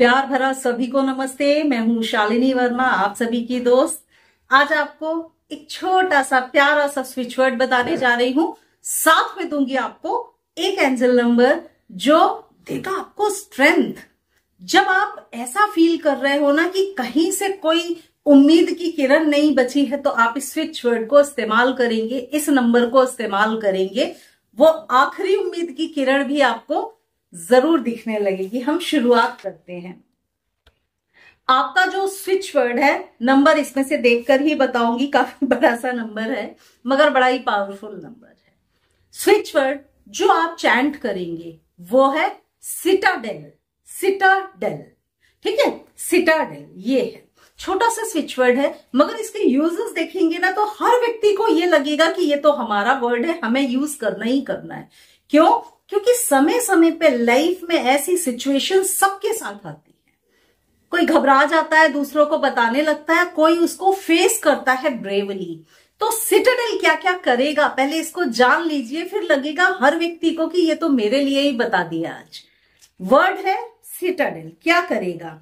प्यार भरा सभी को नमस्ते मैं हूं शालिनी वर्मा आप सभी की दोस्त आज आपको एक छोटा सा प्यारा सा स्विचवर्ड बताने जा रही हूं साथ में दूंगी आपको एक एंजल नंबर जो देगा आपको स्ट्रेंथ जब आप ऐसा फील कर रहे हो ना कि कहीं से कोई उम्मीद की किरण नहीं बची है तो आप इस स्विच वर्ड को इस्तेमाल करेंगे इस नंबर को इस्तेमाल करेंगे वो आखिरी उम्मीद की किरण भी आपको जरूर दिखने लगेगी हम शुरुआत करते हैं आपका जो स्विच वर्ड है नंबर इसमें से देखकर ही बताऊंगी काफी बड़ा सा नंबर है मगर बड़ा ही पावरफुल नंबर है स्विच वर्ड जो आप चैंट करेंगे वो है सिटाडेल सिटाडेल ठीक है सिटाडेल ये है छोटा सा स्विच वर्ड है मगर इसके यूजेस देखेंगे ना तो हर व्यक्ति को ये लगेगा कि ये तो हमारा वर्ड है हमें यूज करना ही करना है क्यों क्योंकि समय समय पे लाइफ में ऐसी सिचुएशन सबके साथ आती है कोई घबरा जाता है दूसरों को बताने लगता है कोई उसको फेस करता है ब्रेवली तो सिटाडेल क्या क्या करेगा पहले इसको जान लीजिए फिर लगेगा हर व्यक्ति को कि ये तो मेरे लिए ही बता दिया आज वर्ड है सिटाडेल क्या करेगा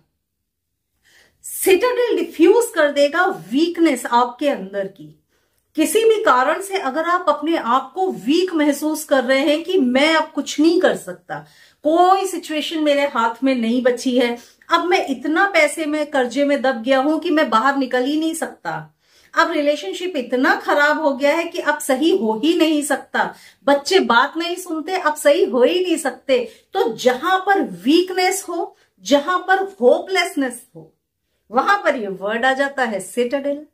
सिटाडेल डिफ्यूज कर देगा वीकनेस आपके अंदर की किसी भी कारण से अगर आप अपने आप को वीक महसूस कर रहे हैं कि मैं अब कुछ नहीं कर सकता कोई सिचुएशन मेरे हाथ में नहीं बची है अब मैं इतना पैसे में कर्जे में दब गया हूं कि मैं बाहर निकल ही नहीं सकता अब रिलेशनशिप इतना खराब हो गया है कि अब सही हो ही नहीं सकता बच्चे बात नहीं सुनते अब सही हो ही नहीं सकते तो जहां पर वीकनेस हो जहां पर होपलेसनेस हो वहां पर ये वर्ड आ जाता है सिटाडेल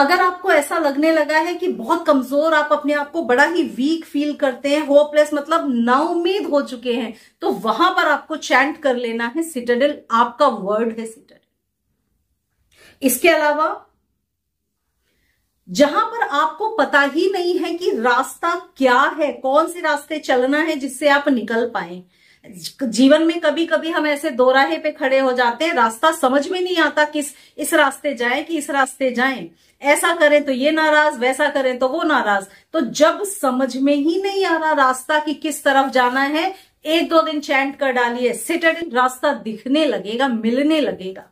अगर आपको ऐसा लगने लगा है कि बहुत कमजोर आप अपने आप को बड़ा ही वीक फील करते हैं होपलेस मतलब नाउमीद हो चुके हैं तो वहां पर आपको चैंट कर लेना है सिटेडल आपका वर्ड है सिटेडल इसके अलावा जहां पर आपको पता ही नहीं है कि रास्ता क्या है कौन से रास्ते चलना है जिससे आप निकल पाए जीवन में कभी कभी हम ऐसे दो राहे पे खड़े हो जाते हैं रास्ता समझ में नहीं आता किस इस रास्ते जाए कि इस रास्ते जाए ऐसा करें तो ये नाराज वैसा करें तो वो नाराज तो जब समझ में ही नहीं आ रहा रास्ता कि किस तरफ जाना है एक दो दिन चैंट कर डालिए सिटेड रास्ता दिखने लगेगा मिलने लगेगा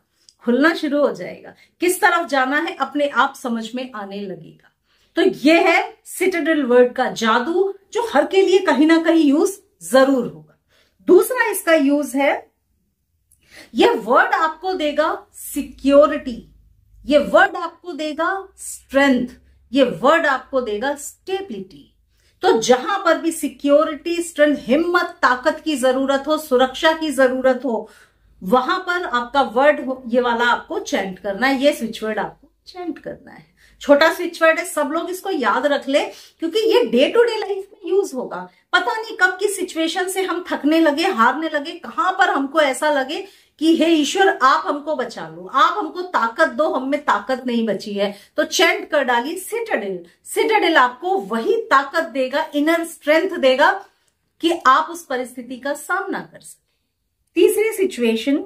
खुलना शुरू हो जाएगा किस तरफ जाना है अपने आप समझ में आने लगेगा तो ये है सिटेडल वर्ड का जादू जो हर के लिए कहीं ना कहीं यूज जरूर होगा दूसरा इसका यूज है ये वर्ड आपको देगा सिक्योरिटी ये वर्ड आपको देगा स्ट्रेंथ ये वर्ड आपको देगा स्टेबिलिटी तो जहां पर भी सिक्योरिटी स्ट्रेंथ हिम्मत ताकत की जरूरत हो सुरक्षा की जरूरत हो वहां पर आपका वर्ड ये वाला आपको चैंट करना है ये स्विच वर्ड आपको चैंट करना है छोटा स्विच वर्ड है सब लोग इसको याद रख ले क्योंकि ये डे टू डे लाइफ में यूज होगा पता नहीं कब किस सिचुएशन से हम थकने लगे हारने लगे कहां पर हमको ऐसा लगे कि हे ईश्वर आप हमको बचा लो आप हमको ताकत दो हम में ताकत नहीं बची है तो चैंट कर डाली सिटाडिल सिटाडिल आपको वही ताकत देगा इनर स्ट्रेंथ देगा कि आप उस परिस्थिति का सामना कर सके तीसरी सिचुएशन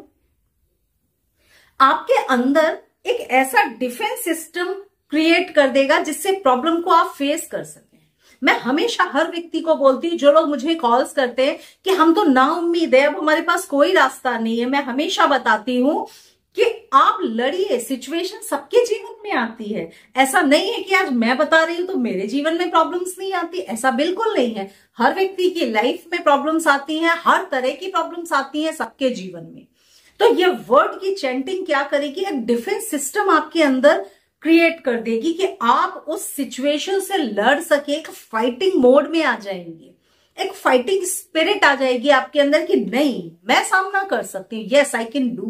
आपके अंदर एक ऐसा डिफेंस सिस्टम क्रिएट कर देगा जिससे प्रॉब्लम को आप फेस कर सकें मैं हमेशा हर व्यक्ति को बोलती हूँ जो लोग मुझे कॉल्स करते हैं कि हम तो ना उम्मीद है अब हमारे पास कोई रास्ता नहीं है मैं हमेशा बताती हूँ कि आप लड़िए सिचुएशन सबके जीवन में आती है ऐसा नहीं है कि आज मैं बता रही हूं तो मेरे जीवन में प्रॉब्लम्स नहीं आती ऐसा बिल्कुल नहीं है हर व्यक्ति की लाइफ में प्रॉब्लम्स आती हैं हर तरह की प्रॉब्लम्स आती हैं सबके जीवन में तो ये वर्ड की चैंटिंग क्या करेगी एक डिफेंस सिस्टम आपके अंदर क्रिएट कर देगी कि आप उस सिचुएशन से लड़ सके एक फाइटिंग मोड में आ जाएंगे एक फाइटिंग स्पिरिट आ जाएगी आपके अंदर कि नहीं मैं सामना कर सकती हूँ यस आई कैन डू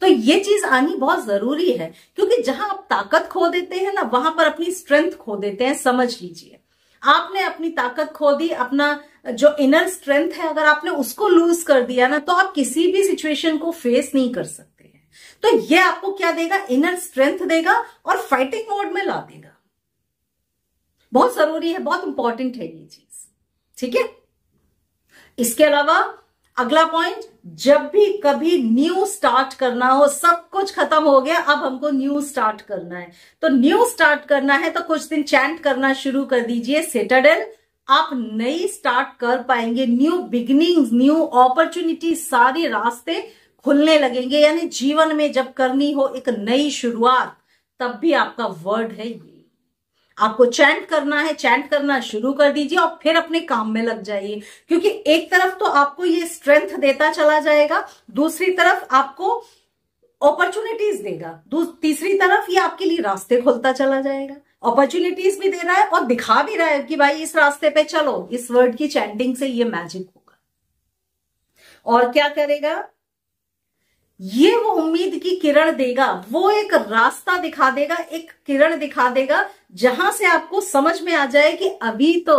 तो ये चीज आनी बहुत जरूरी है क्योंकि जहां आप ताकत खो देते हैं ना वहां पर अपनी स्ट्रेंथ खो देते हैं समझ लीजिए आपने अपनी ताकत खो दी अपना जो इनर स्ट्रेंथ है अगर आपने उसको लूज कर दिया ना तो आप किसी भी सिचुएशन को फेस नहीं कर सकते तो ये आपको क्या देगा इनर स्ट्रेंथ देगा और फाइटिंग मोड में ला देगा बहुत जरूरी है बहुत इंपॉर्टेंट है ये चीज ठीक है इसके अलावा अगला पॉइंट जब भी कभी न्यू स्टार्ट करना हो सब कुछ खत्म हो गया अब हमको न्यू स्टार्ट करना है तो न्यू स्टार्ट करना है तो कुछ दिन चैंट करना शुरू कर दीजिए सेटरडेल आप नई स्टार्ट कर पाएंगे न्यू बिगिनिंग न्यू अपॉर्चुनिटी सारे रास्ते खुलने लगेंगे यानी जीवन में जब करनी हो एक नई शुरुआत तब भी आपका वर्ड है ये आपको चैंट करना है चैंट करना शुरू कर दीजिए और फिर अपने काम में लग जाइए क्योंकि एक तरफ तो आपको ये स्ट्रेंथ देता चला जाएगा दूसरी तरफ आपको अपॉर्चुनिटीज देगा तीसरी तरफ ये आपके लिए रास्ते खोलता चला जाएगा अपॉर्चुनिटीज भी दे रहा है और दिखा भी रहा है कि भाई इस रास्ते पे चलो इस वर्ड की चैंटिंग से ये मैजिक होगा और क्या करेगा ये वो उम्मीद की किरण देगा वो एक रास्ता दिखा देगा एक किरण दिखा देगा जहां से आपको समझ में आ जाए कि अभी तो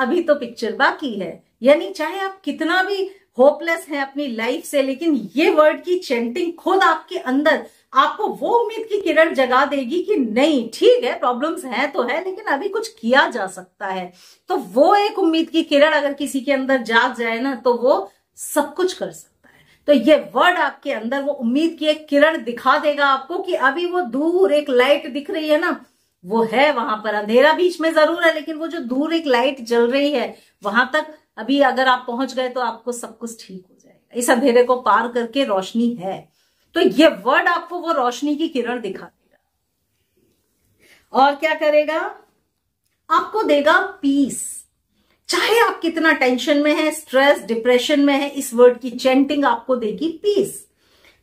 अभी तो पिक्चर बाकी है यानी चाहे आप कितना भी होपलेस हैं अपनी लाइफ से लेकिन ये वर्ड की चेंटिंग खुद आपके अंदर आपको वो उम्मीद की किरण जगा देगी कि नहीं ठीक है प्रॉब्लम्स हैं तो है लेकिन अभी कुछ किया जा सकता है तो वो एक उम्मीद की किरण अगर किसी के अंदर जाग जाए ना तो वो सब कुछ कर सकता तो ये वर्ड आपके अंदर वो उम्मीद की एक किरण दिखा देगा आपको कि अभी वो दूर एक लाइट दिख रही है ना वो है वहां पर अंधेरा बीच में जरूर है लेकिन वो जो दूर एक लाइट जल रही है वहां तक अभी अगर आप पहुंच गए तो आपको सब कुछ ठीक हो जाएगा इस अंधेरे को पार करके रोशनी है तो ये वर्ड आपको वो रोशनी की किरण दिखा देगा और क्या करेगा आपको देगा पीस चाहे आप कितना टेंशन में है स्ट्रेस डिप्रेशन में है इस वर्ड की चैंटिंग आपको देगी पीस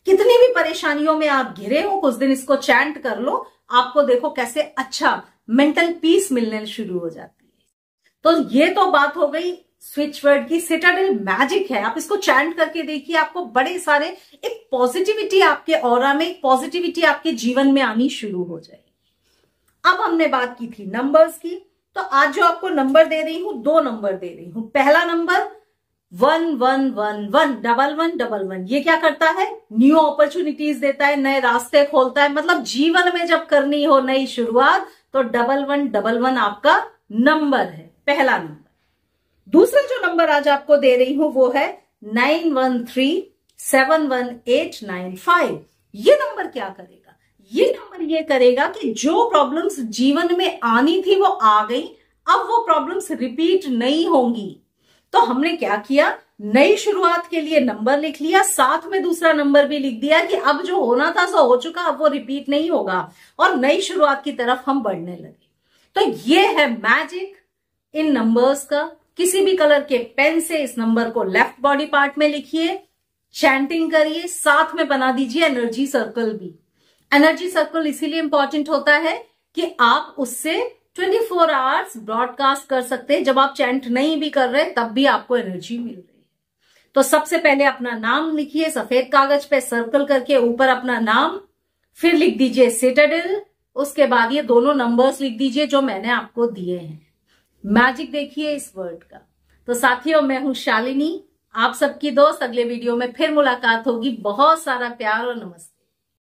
कितनी भी परेशानियों में आप घिरे हो कुछ दिन इसको चैंट कर लो आपको देखो कैसे अच्छा मेंटल पीस मिलने शुरू हो जाती है तो ये तो बात हो गई स्विच वर्ड की सिटाडल मैजिक है आप इसको चैंट करके देखिए आपको बड़े सारे एक पॉजिटिविटी आपके और में एक पॉजिटिविटी आपके जीवन में आनी शुरू हो जाएगी अब हमने बात की थी नंबर्स की तो आज जो आपको नंबर दे रही हूं दो नंबर दे रही हूं पहला number one one one one double one double one ये क्या करता है न्यू अपॉर्चुनिटीज देता है नए रास्ते खोलता है मतलब जीवन में जब करनी हो नई शुरुआत तो डबल वन डबल वन आपका नंबर है पहला नंबर दूसरा जो नंबर आज आपको दे रही हूं वो है nine one three seven one eight nine five ये नंबर क्या करेगा ये नंबर ये करेगा कि जो प्रॉब्लम्स जीवन में आनी थी वो आ गई अब वो प्रॉब्लम्स रिपीट नहीं होंगी तो हमने क्या किया नई शुरुआत के लिए नंबर लिख लिया साथ में दूसरा नंबर भी लिख दिया कि अब जो होना था सो हो चुका अब वो रिपीट नहीं होगा और नई शुरुआत की तरफ हम बढ़ने लगे तो ये है मैजिक इन नंबर्स का किसी भी कलर के पेन से इस नंबर को लेफ्ट बॉडी पार्ट में लिखिए चैंटिंग करिए साथ में बना दीजिए एनर्जी सर्कल भी एनर्जी सर्कल इसीलिए इंपॉर्टेंट होता है कि आप उससे 24 फोर आवर्स ब्रॉडकास्ट कर सकते हैं जब आप चैंट नहीं भी कर रहे तब भी आपको एनर्जी मिल रही है तो सबसे पहले अपना नाम लिखिए सफेद कागज पे सर्कल करके ऊपर अपना नाम फिर लिख दीजिए सिटेडिल उसके बाद ये दोनों नंबर्स लिख दीजिए जो मैंने आपको दिए हैं मैजिक देखिए इस वर्ड का तो साथियों मैं हूं शालिनी आप सबकी दोस्त अगले वीडियो में फिर मुलाकात होगी बहुत सारा प्यार और नमस्ते